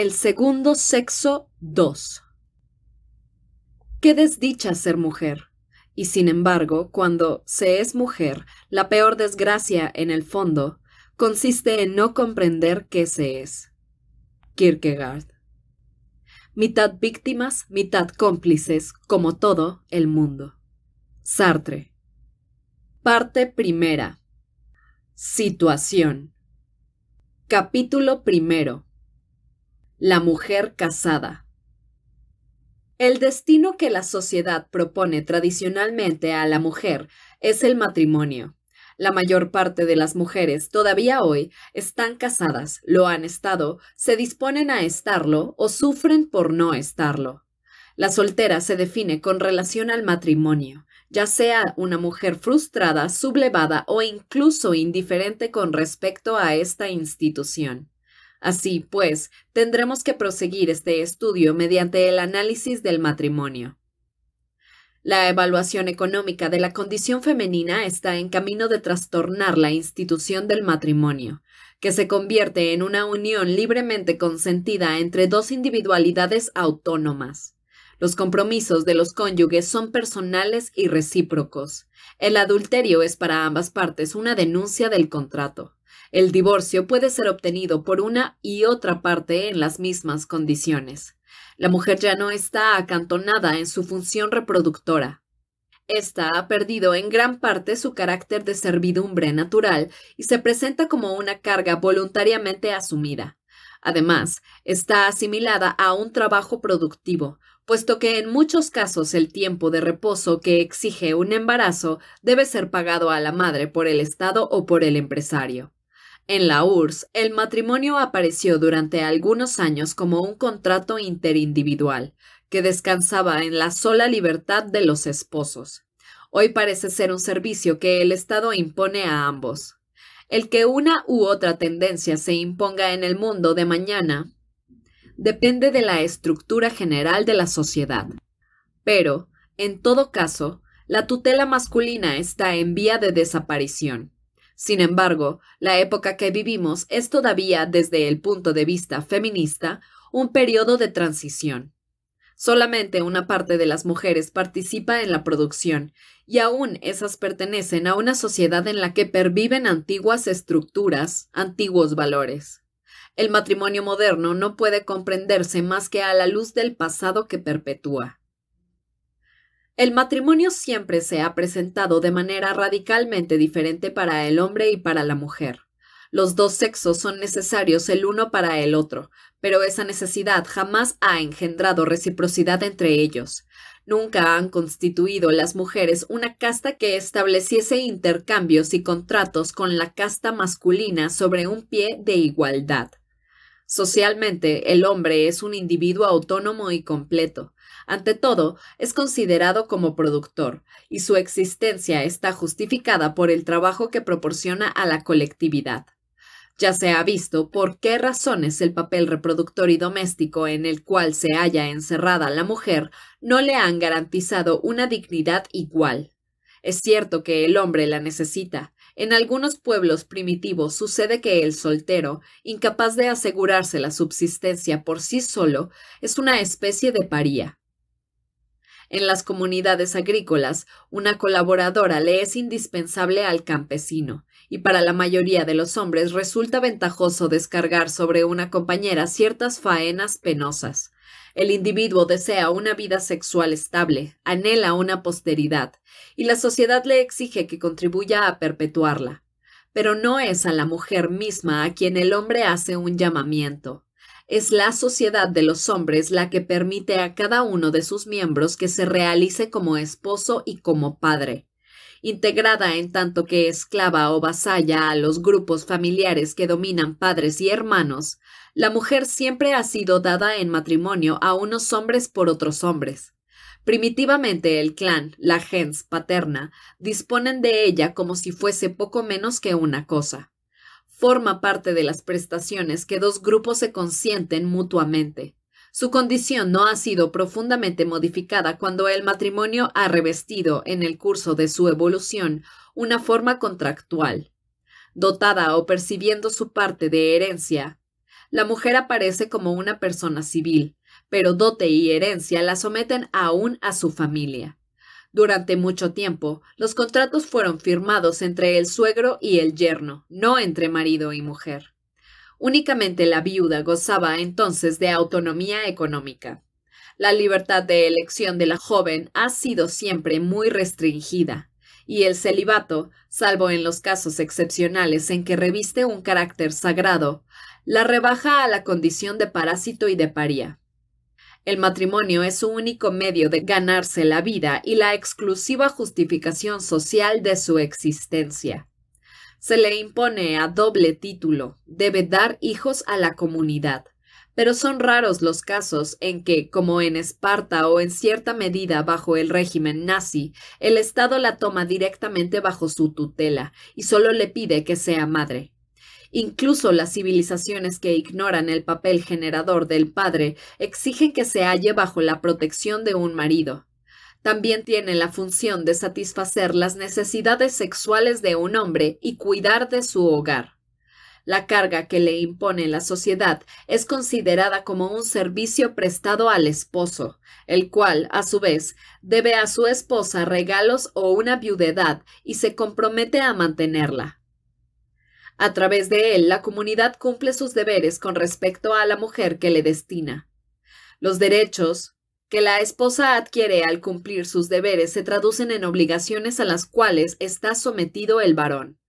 El segundo sexo 2. Qué desdicha ser mujer. Y sin embargo, cuando se es mujer, la peor desgracia, en el fondo, consiste en no comprender qué se es. Kierkegaard. Mitad víctimas, mitad cómplices, como todo el mundo. Sartre. Parte primera. Situación. Capítulo primero. La mujer casada. El destino que la sociedad propone tradicionalmente a la mujer es el matrimonio. La mayor parte de las mujeres todavía hoy están casadas, lo han estado, se disponen a estarlo o sufren por no estarlo. La soltera se define con relación al matrimonio, ya sea una mujer frustrada, sublevada o incluso indiferente con respecto a esta institución. Así pues, tendremos que proseguir este estudio mediante el análisis del matrimonio. La evaluación económica de la condición femenina está en camino de trastornar la institución del matrimonio, que se convierte en una unión libremente consentida entre dos individualidades autónomas. Los compromisos de los cónyuges son personales y recíprocos. El adulterio es para ambas partes una denuncia del contrato. El divorcio puede ser obtenido por una y otra parte en las mismas condiciones. La mujer ya no está acantonada en su función reproductora. Esta ha perdido en gran parte su carácter de servidumbre natural y se presenta como una carga voluntariamente asumida. Además, está asimilada a un trabajo productivo, puesto que en muchos casos el tiempo de reposo que exige un embarazo debe ser pagado a la madre por el Estado o por el empresario. En la URSS, el matrimonio apareció durante algunos años como un contrato interindividual, que descansaba en la sola libertad de los esposos. Hoy parece ser un servicio que el Estado impone a ambos. El que una u otra tendencia se imponga en el mundo de mañana depende de la estructura general de la sociedad. Pero, en todo caso, la tutela masculina está en vía de desaparición. Sin embargo, la época que vivimos es todavía, desde el punto de vista feminista, un periodo de transición. Solamente una parte de las mujeres participa en la producción, y aún esas pertenecen a una sociedad en la que perviven antiguas estructuras, antiguos valores. El matrimonio moderno no puede comprenderse más que a la luz del pasado que perpetúa. El matrimonio siempre se ha presentado de manera radicalmente diferente para el hombre y para la mujer. Los dos sexos son necesarios el uno para el otro, pero esa necesidad jamás ha engendrado reciprocidad entre ellos. Nunca han constituido las mujeres una casta que estableciese intercambios y contratos con la casta masculina sobre un pie de igualdad. Socialmente, el hombre es un individuo autónomo y completo. Ante todo, es considerado como productor, y su existencia está justificada por el trabajo que proporciona a la colectividad. Ya se ha visto por qué razones el papel reproductor y doméstico en el cual se halla encerrada la mujer no le han garantizado una dignidad igual. Es cierto que el hombre la necesita, en algunos pueblos primitivos sucede que el soltero, incapaz de asegurarse la subsistencia por sí solo, es una especie de paría. En las comunidades agrícolas, una colaboradora le es indispensable al campesino, y para la mayoría de los hombres resulta ventajoso descargar sobre una compañera ciertas faenas penosas, el individuo desea una vida sexual estable, anhela una posteridad, y la sociedad le exige que contribuya a perpetuarla. Pero no es a la mujer misma a quien el hombre hace un llamamiento. Es la sociedad de los hombres la que permite a cada uno de sus miembros que se realice como esposo y como padre integrada en tanto que esclava o vasalla a los grupos familiares que dominan padres y hermanos, la mujer siempre ha sido dada en matrimonio a unos hombres por otros hombres. Primitivamente el clan, la gens paterna, disponen de ella como si fuese poco menos que una cosa. Forma parte de las prestaciones que dos grupos se consienten mutuamente. Su condición no ha sido profundamente modificada cuando el matrimonio ha revestido en el curso de su evolución una forma contractual. Dotada o percibiendo su parte de herencia, la mujer aparece como una persona civil, pero dote y herencia la someten aún a su familia. Durante mucho tiempo, los contratos fueron firmados entre el suegro y el yerno, no entre marido y mujer. Únicamente la viuda gozaba entonces de autonomía económica. La libertad de elección de la joven ha sido siempre muy restringida, y el celibato, salvo en los casos excepcionales en que reviste un carácter sagrado, la rebaja a la condición de parásito y de paría. El matrimonio es su único medio de ganarse la vida y la exclusiva justificación social de su existencia. Se le impone a doble título, debe dar hijos a la comunidad, pero son raros los casos en que, como en Esparta o en cierta medida bajo el régimen nazi, el Estado la toma directamente bajo su tutela y solo le pide que sea madre. Incluso las civilizaciones que ignoran el papel generador del padre exigen que se halle bajo la protección de un marido. También tiene la función de satisfacer las necesidades sexuales de un hombre y cuidar de su hogar. La carga que le impone la sociedad es considerada como un servicio prestado al esposo, el cual, a su vez, debe a su esposa regalos o una viudedad y se compromete a mantenerla. A través de él, la comunidad cumple sus deberes con respecto a la mujer que le destina. Los derechos que la esposa adquiere al cumplir sus deberes se traducen en obligaciones a las cuales está sometido el varón.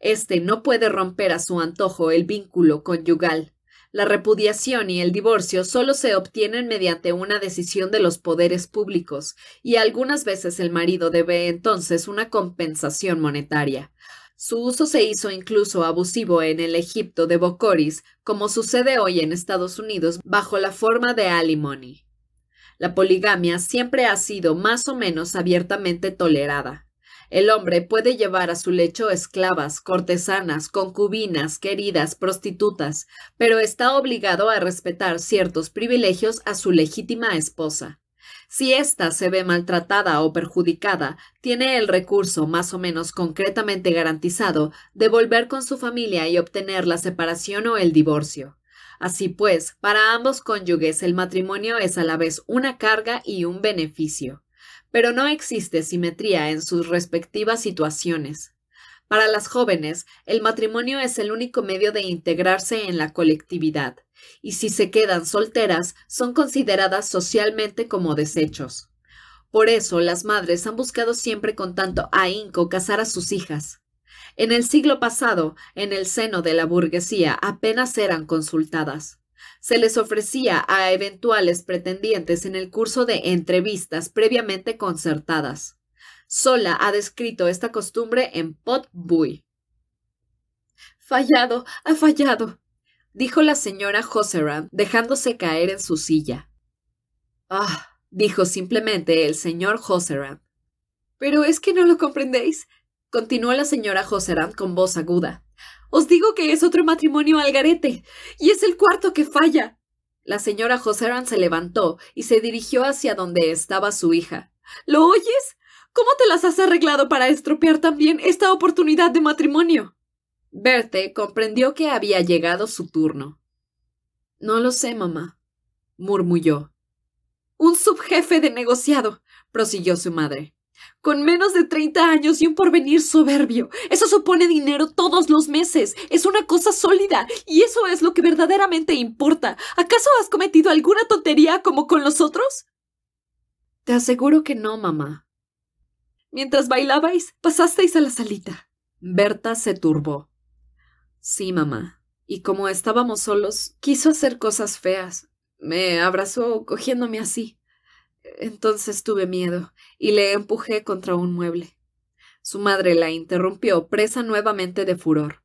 Este no puede romper a su antojo el vínculo conyugal. La repudiación y el divorcio solo se obtienen mediante una decisión de los poderes públicos, y algunas veces el marido debe entonces una compensación monetaria. Su uso se hizo incluso abusivo en el Egipto de Bocoris, como sucede hoy en Estados Unidos bajo la forma de alimony. La poligamia siempre ha sido más o menos abiertamente tolerada. El hombre puede llevar a su lecho esclavas, cortesanas, concubinas, queridas, prostitutas, pero está obligado a respetar ciertos privilegios a su legítima esposa. Si ésta se ve maltratada o perjudicada, tiene el recurso más o menos concretamente garantizado de volver con su familia y obtener la separación o el divorcio. Así pues, para ambos cónyuges el matrimonio es a la vez una carga y un beneficio, pero no existe simetría en sus respectivas situaciones. Para las jóvenes, el matrimonio es el único medio de integrarse en la colectividad y si se quedan solteras son consideradas socialmente como desechos. Por eso las madres han buscado siempre con tanto ahínco casar a sus hijas. En el siglo pasado, en el seno de la burguesía apenas eran consultadas. Se les ofrecía a eventuales pretendientes en el curso de entrevistas previamente concertadas. Sola ha descrito esta costumbre en Pot Fallado, ha fallado, dijo la señora Joseran dejándose caer en su silla. Ah, dijo simplemente el señor Joseram. Pero es que no lo comprendéis, continuó la señora joserán con voz aguda. Os digo que es otro matrimonio al garete, y es el cuarto que falla. La señora Joseran se levantó y se dirigió hacia donde estaba su hija. ¿Lo oyes? ¿Cómo te las has arreglado para estropear también esta oportunidad de matrimonio? Berthe comprendió que había llegado su turno. No lo sé, mamá, murmuró. Un subjefe de negociado, prosiguió su madre. Con menos de treinta años y un porvenir soberbio. Eso supone dinero todos los meses. Es una cosa sólida. Y eso es lo que verdaderamente importa. ¿Acaso has cometido alguna tontería como con los otros? Te aseguro que no, mamá. Mientras bailabais, pasasteis a la salita. Berta se turbó. Sí, mamá. Y como estábamos solos, quiso hacer cosas feas. Me abrazó cogiéndome así. Entonces tuve miedo y le empujé contra un mueble. Su madre la interrumpió, presa nuevamente de furor.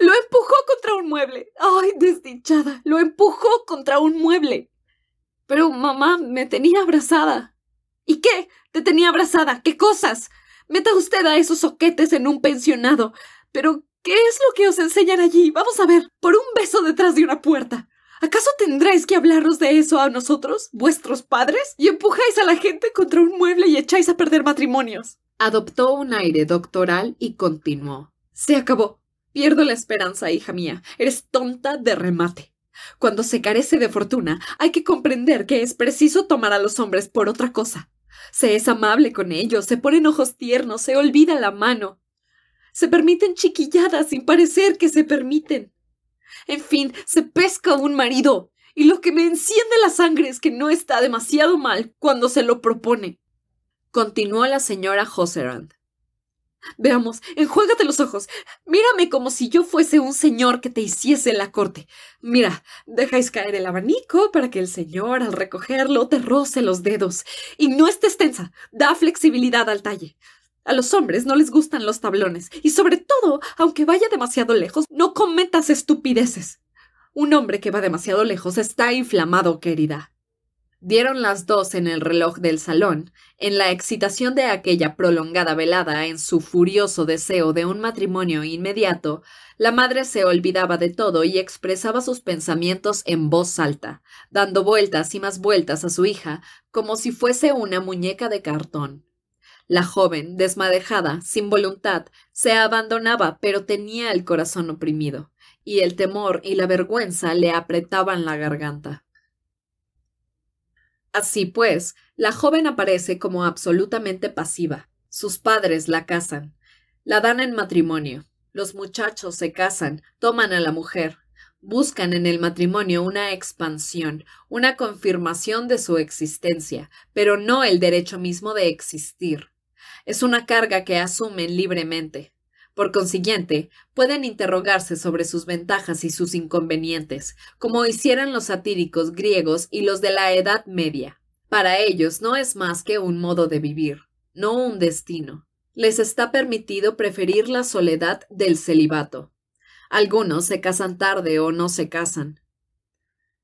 Lo empujó contra un mueble. Ay, desdichada. Lo empujó contra un mueble. Pero mamá me tenía abrazada. ¿Y qué? Te tenía abrazada. ¿Qué cosas? Meta usted a esos soquetes en un pensionado. Pero ¿Qué es lo que os enseñan allí? Vamos a ver, por un beso detrás de una puerta. ¿Acaso tendréis que hablaros de eso a nosotros, vuestros padres? Y empujáis a la gente contra un mueble y echáis a perder matrimonios. Adoptó un aire doctoral y continuó. Se acabó. Pierdo la esperanza, hija mía. Eres tonta de remate. Cuando se carece de fortuna, hay que comprender que es preciso tomar a los hombres por otra cosa. Se es amable con ellos, se ponen ojos tiernos, se olvida la mano. Se permiten chiquilladas sin parecer que se permiten. En fin, se pesca un marido. Y lo que me enciende la sangre es que no está demasiado mal cuando se lo propone. Continuó la señora Hosserand. Veamos, enjuégate los ojos. Mírame como si yo fuese un señor que te hiciese la corte. Mira, dejáis caer el abanico para que el señor al recogerlo te roce los dedos. Y no estés tensa, da flexibilidad al talle. A los hombres no les gustan los tablones, y sobre todo, aunque vaya demasiado lejos, no cometas estupideces. Un hombre que va demasiado lejos está inflamado, querida. Dieron las dos en el reloj del salón, en la excitación de aquella prolongada velada, en su furioso deseo de un matrimonio inmediato, la madre se olvidaba de todo y expresaba sus pensamientos en voz alta, dando vueltas y más vueltas a su hija, como si fuese una muñeca de cartón. La joven, desmadejada, sin voluntad, se abandonaba, pero tenía el corazón oprimido, y el temor y la vergüenza le apretaban la garganta. Así pues, la joven aparece como absolutamente pasiva. Sus padres la casan, la dan en matrimonio. Los muchachos se casan, toman a la mujer, buscan en el matrimonio una expansión, una confirmación de su existencia, pero no el derecho mismo de existir. Es una carga que asumen libremente. Por consiguiente, pueden interrogarse sobre sus ventajas y sus inconvenientes, como hicieran los satíricos griegos y los de la Edad Media. Para ellos no es más que un modo de vivir, no un destino. Les está permitido preferir la soledad del celibato. Algunos se casan tarde o no se casan.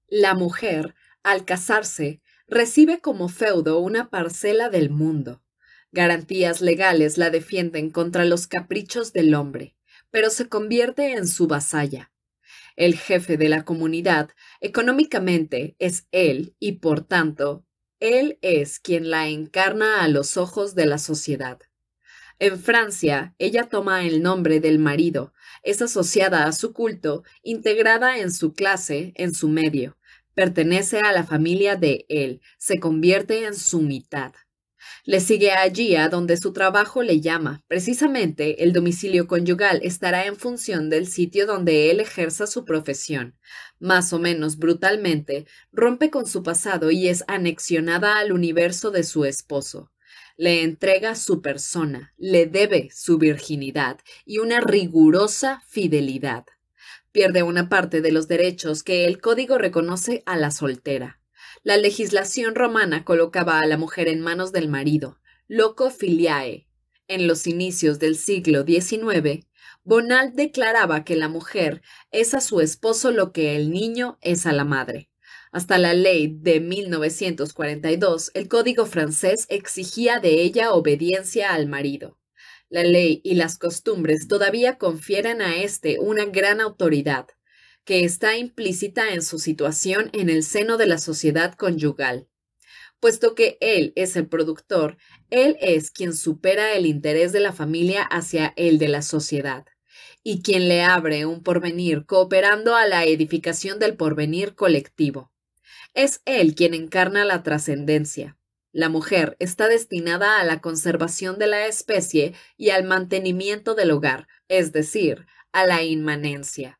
La mujer, al casarse, recibe como feudo una parcela del mundo. Garantías legales la defienden contra los caprichos del hombre, pero se convierte en su vasalla. El jefe de la comunidad económicamente es él y por tanto, él es quien la encarna a los ojos de la sociedad. En Francia, ella toma el nombre del marido, es asociada a su culto, integrada en su clase, en su medio, pertenece a la familia de él, se convierte en su mitad. Le sigue allí a donde su trabajo le llama. Precisamente, el domicilio conyugal estará en función del sitio donde él ejerza su profesión. Más o menos brutalmente, rompe con su pasado y es anexionada al universo de su esposo. Le entrega su persona, le debe su virginidad y una rigurosa fidelidad. Pierde una parte de los derechos que el código reconoce a la soltera. La legislación romana colocaba a la mujer en manos del marido, loco filiae. En los inicios del siglo XIX, Bonal declaraba que la mujer es a su esposo lo que el niño es a la madre. Hasta la ley de 1942, el Código francés exigía de ella obediencia al marido. La ley y las costumbres todavía confieren a éste una gran autoridad, que está implícita en su situación en el seno de la sociedad conyugal. Puesto que él es el productor, él es quien supera el interés de la familia hacia el de la sociedad y quien le abre un porvenir cooperando a la edificación del porvenir colectivo. Es él quien encarna la trascendencia. La mujer está destinada a la conservación de la especie y al mantenimiento del hogar, es decir, a la inmanencia.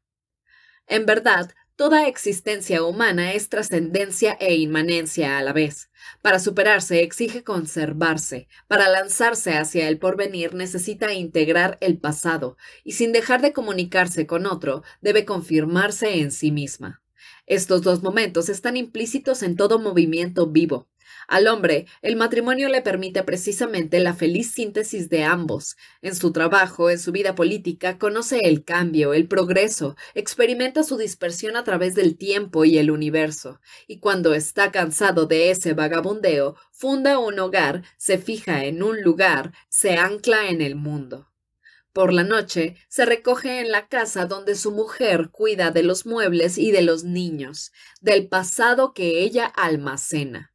En verdad, toda existencia humana es trascendencia e inmanencia a la vez. Para superarse exige conservarse, para lanzarse hacia el porvenir necesita integrar el pasado, y sin dejar de comunicarse con otro, debe confirmarse en sí misma. Estos dos momentos están implícitos en todo movimiento vivo. Al hombre, el matrimonio le permite precisamente la feliz síntesis de ambos. En su trabajo, en su vida política, conoce el cambio, el progreso, experimenta su dispersión a través del tiempo y el universo. Y cuando está cansado de ese vagabundeo, funda un hogar, se fija en un lugar, se ancla en el mundo. Por la noche se recoge en la casa donde su mujer cuida de los muebles y de los niños, del pasado que ella almacena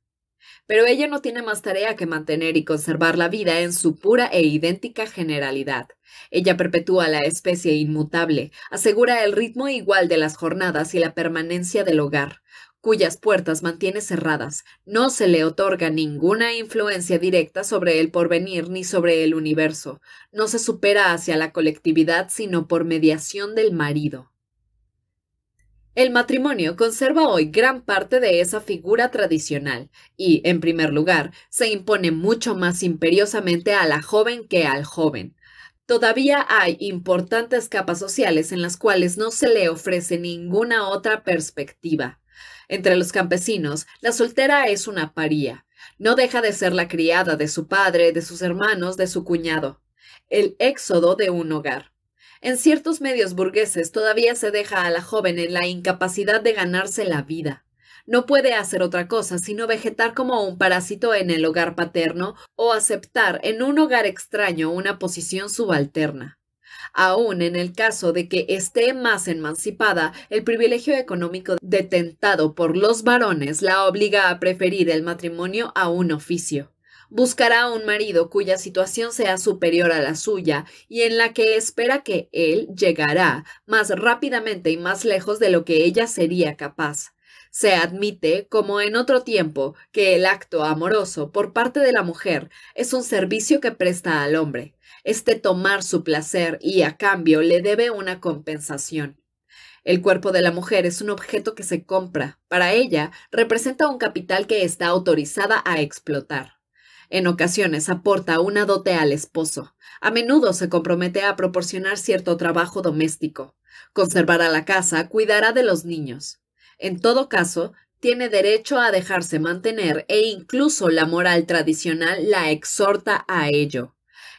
pero ella no tiene más tarea que mantener y conservar la vida en su pura e idéntica generalidad. Ella perpetúa la especie inmutable, asegura el ritmo igual de las jornadas y la permanencia del hogar, cuyas puertas mantiene cerradas. No se le otorga ninguna influencia directa sobre el porvenir ni sobre el universo. No se supera hacia la colectividad sino por mediación del marido. El matrimonio conserva hoy gran parte de esa figura tradicional y, en primer lugar, se impone mucho más imperiosamente a la joven que al joven. Todavía hay importantes capas sociales en las cuales no se le ofrece ninguna otra perspectiva. Entre los campesinos, la soltera es una paría. No deja de ser la criada de su padre, de sus hermanos, de su cuñado. El éxodo de un hogar. En ciertos medios burgueses todavía se deja a la joven en la incapacidad de ganarse la vida. No puede hacer otra cosa sino vegetar como un parásito en el hogar paterno o aceptar en un hogar extraño una posición subalterna. Aún en el caso de que esté más emancipada, el privilegio económico detentado por los varones la obliga a preferir el matrimonio a un oficio buscará un marido cuya situación sea superior a la suya y en la que espera que él llegará más rápidamente y más lejos de lo que ella sería capaz. Se admite, como en otro tiempo, que el acto amoroso por parte de la mujer es un servicio que presta al hombre. Este tomar su placer y a cambio le debe una compensación. El cuerpo de la mujer es un objeto que se compra. Para ella, representa un capital que está autorizada a explotar. En ocasiones aporta una dote al esposo. A menudo se compromete a proporcionar cierto trabajo doméstico. Conservará la casa, cuidará de los niños. En todo caso, tiene derecho a dejarse mantener e incluso la moral tradicional la exhorta a ello.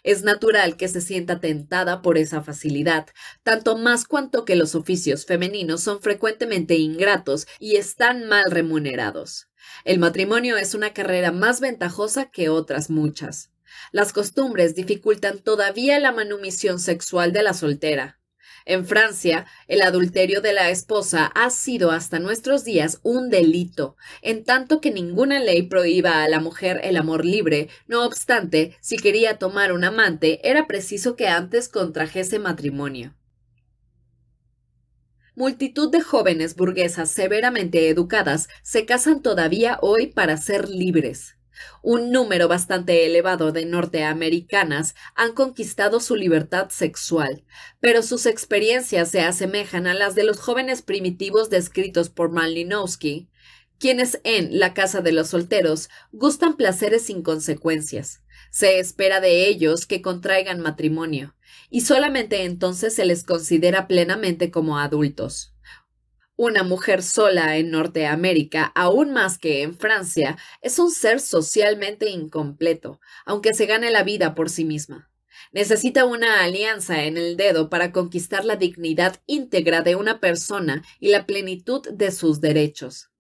Es natural que se sienta tentada por esa facilidad, tanto más cuanto que los oficios femeninos son frecuentemente ingratos y están mal remunerados. El matrimonio es una carrera más ventajosa que otras muchas. Las costumbres dificultan todavía la manumisión sexual de la soltera. En Francia, el adulterio de la esposa ha sido hasta nuestros días un delito, en tanto que ninguna ley prohíba a la mujer el amor libre. No obstante, si quería tomar un amante, era preciso que antes contrajese matrimonio multitud de jóvenes burguesas severamente educadas se casan todavía hoy para ser libres. Un número bastante elevado de norteamericanas han conquistado su libertad sexual, pero sus experiencias se asemejan a las de los jóvenes primitivos descritos por Malinowski, quienes en La Casa de los Solteros gustan placeres sin consecuencias. Se espera de ellos que contraigan matrimonio, y solamente entonces se les considera plenamente como adultos. Una mujer sola en Norteamérica, aún más que en Francia, es un ser socialmente incompleto, aunque se gane la vida por sí misma. Necesita una alianza en el dedo para conquistar la dignidad íntegra de una persona y la plenitud de sus derechos.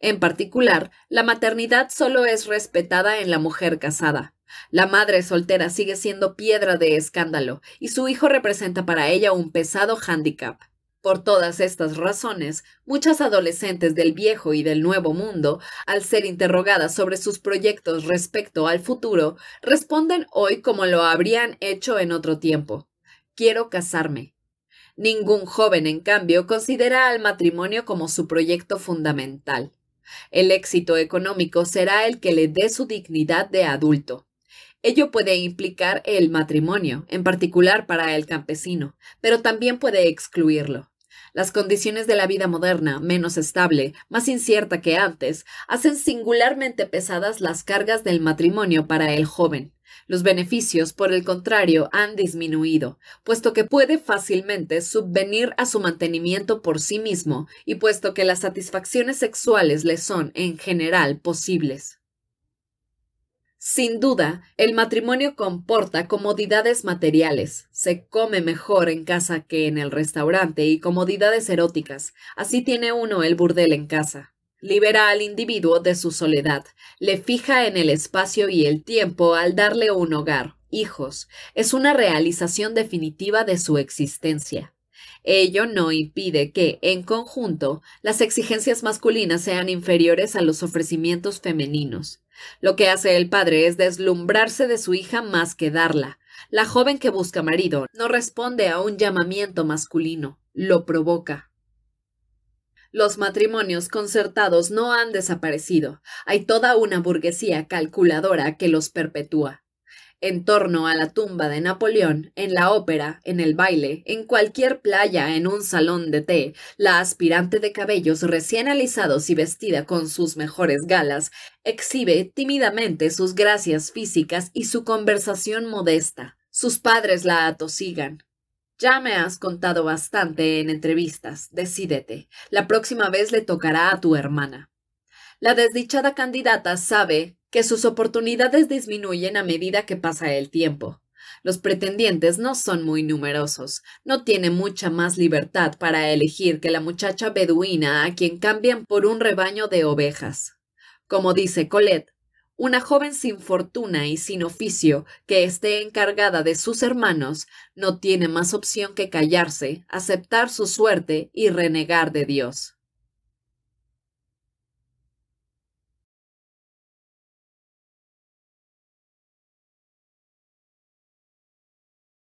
En particular, la maternidad solo es respetada en la mujer casada. La madre soltera sigue siendo piedra de escándalo y su hijo representa para ella un pesado hándicap. Por todas estas razones, muchas adolescentes del viejo y del nuevo mundo, al ser interrogadas sobre sus proyectos respecto al futuro, responden hoy como lo habrían hecho en otro tiempo. Quiero casarme. Ningún joven, en cambio, considera al matrimonio como su proyecto fundamental. El éxito económico será el que le dé su dignidad de adulto. Ello puede implicar el matrimonio, en particular para el campesino, pero también puede excluirlo. Las condiciones de la vida moderna, menos estable, más incierta que antes, hacen singularmente pesadas las cargas del matrimonio para el joven. Los beneficios, por el contrario, han disminuido, puesto que puede fácilmente subvenir a su mantenimiento por sí mismo y puesto que las satisfacciones sexuales le son, en general, posibles. Sin duda, el matrimonio comporta comodidades materiales. Se come mejor en casa que en el restaurante y comodidades eróticas. Así tiene uno el burdel en casa. Libera al individuo de su soledad, le fija en el espacio y el tiempo al darle un hogar, hijos. Es una realización definitiva de su existencia. Ello no impide que, en conjunto, las exigencias masculinas sean inferiores a los ofrecimientos femeninos. Lo que hace el padre es deslumbrarse de su hija más que darla. La joven que busca marido no responde a un llamamiento masculino, lo provoca. Los matrimonios concertados no han desaparecido. Hay toda una burguesía calculadora que los perpetúa en torno a la tumba de Napoleón, en la ópera, en el baile, en cualquier playa, en un salón de té, la aspirante de cabellos recién alisados y vestida con sus mejores galas, exhibe tímidamente sus gracias físicas y su conversación modesta. Sus padres la atosigan, ya me has contado bastante en entrevistas, decídete. La próxima vez le tocará a tu hermana. La desdichada candidata sabe que sus oportunidades disminuyen a medida que pasa el tiempo. Los pretendientes no son muy numerosos, no tiene mucha más libertad para elegir que la muchacha beduina a quien cambian por un rebaño de ovejas. Como dice Colette, una joven sin fortuna y sin oficio que esté encargada de sus hermanos no tiene más opción que callarse, aceptar su suerte y renegar de Dios.